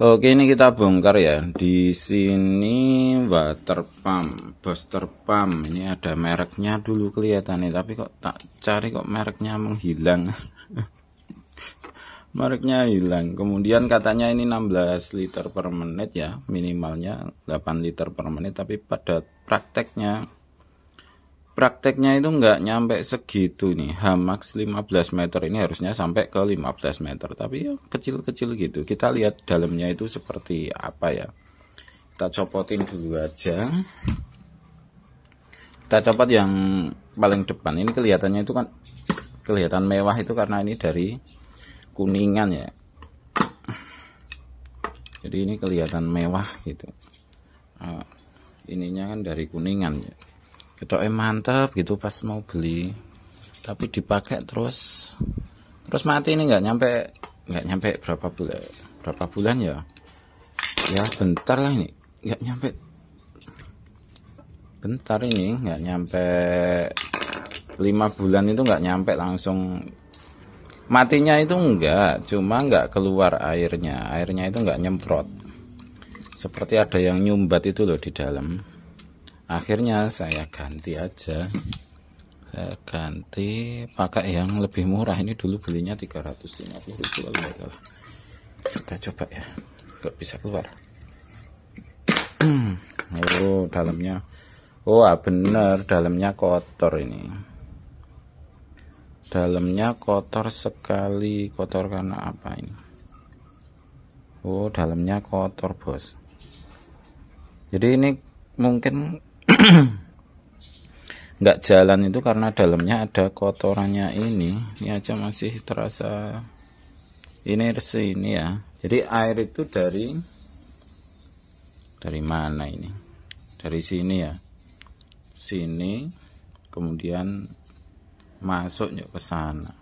Oke, ini kita bongkar ya. Di sini water pump, booster pump. Ini ada mereknya dulu kelihatan nih, tapi kok tak cari kok mereknya menghilang. mereknya hilang. Kemudian katanya ini 16 liter per menit ya, minimalnya 8 liter per menit, tapi pada prakteknya prakteknya itu nggak nyampe segitu nih Hamax 15 meter ini harusnya sampai ke 15 meter tapi ya kecil-kecil gitu kita lihat dalamnya itu seperti apa ya kita copotin dulu aja kita copot yang paling depan ini kelihatannya itu kan kelihatan mewah itu karena ini dari kuningan ya jadi ini kelihatan mewah gitu ah, ininya kan dari kuningan ya gitu eh mantap gitu pas mau beli tapi dipakai terus terus mati ini nggak nyampe nggak nyampe berapa bulan berapa bulan ya ya bentar lah ini nggak nyampe bentar ini nggak nyampe lima bulan itu nggak nyampe langsung matinya itu enggak cuma nggak keluar airnya airnya itu nggak nyemprot seperti ada yang nyumbat itu loh di dalam akhirnya saya ganti aja saya ganti pakai yang lebih murah ini dulu belinya 350 ribu kalau kita coba ya nggak bisa keluar oh dalamnya oh ah, bener dalamnya kotor ini dalamnya kotor sekali kotor karena apa ini oh dalamnya kotor bos jadi ini mungkin nggak jalan itu karena dalamnya ada kotorannya ini ini aja masih terasa ini resi ini ya jadi air itu dari dari mana ini dari sini ya sini kemudian masuknya ke sana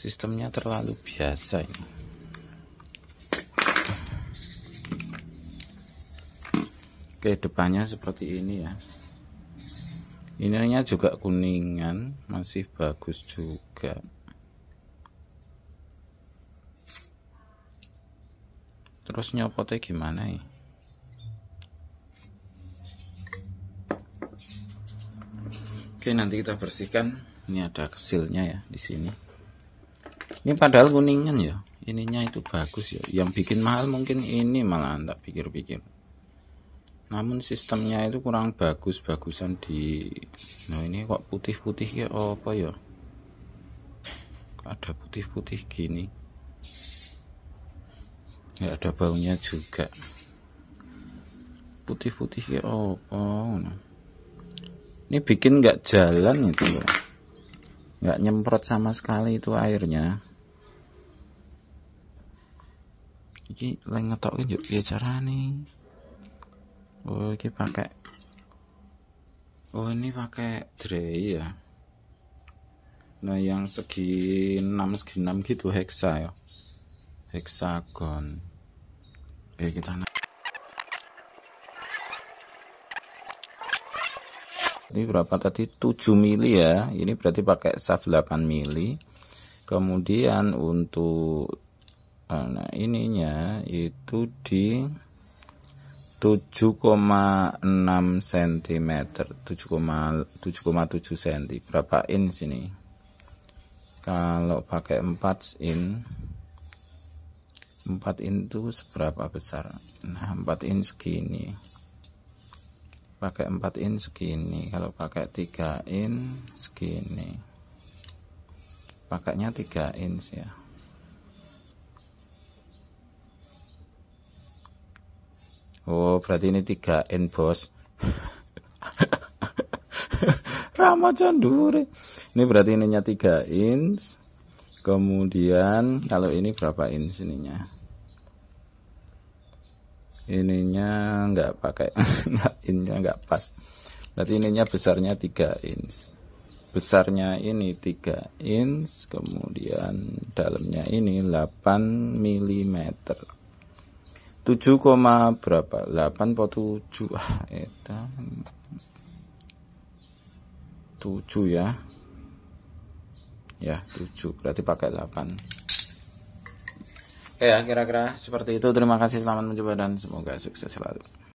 sistemnya terlalu biasa ini Oke depannya seperti ini ya ininya juga kuningan masih bagus juga terus nyopotnya gimana ya oke nanti kita bersihkan ini ada kesilnya ya di sini ini padahal kuningan ya ininya itu bagus ya yang bikin mahal mungkin ini malah tak pikir-pikir namun sistemnya itu kurang bagus bagusan di nah ini kok putih-putih ya oh, apa ya ada putih-putih gini ya ada baunya juga putih-putih ya oh, oh ini bikin nggak jalan itu ya. nggak nyemprot sama sekali itu airnya ini lagi ngetokin yuk ya cara nih oh ini pakai oh ini pakai dray ya nah yang segi 6 segi 6 gitu heksa ya heksagon oke kita ini berapa tadi 7 mili ya ini berarti pakai saf 8 mili kemudian untuk eh, nah ininya itu di 7,6 cm 7,7 cm berapa in sini kalau pakai 4 in 4 in itu seberapa besar nah 4 in segini pakai 4 in segini kalau pakai 3 in segini pakainya 3 in ya Oh, berarti ini tiga n Bos. Rama candure. Ini berarti ininya tiga inch. Kemudian kalau ini berapa inch ininya? Ininya nggak pakai, nggak nggak pas. Berarti ininya besarnya tiga inch. Besarnya ini tiga inch, kemudian dalamnya ini 8 mm. 7, berapa? 8 po 7? Ah, itu 7 ya. Ya, 7. Berarti pakai 8. Oke ya, kira-kira seperti itu. Terima kasih, selamat mencoba dan semoga sukses selalu.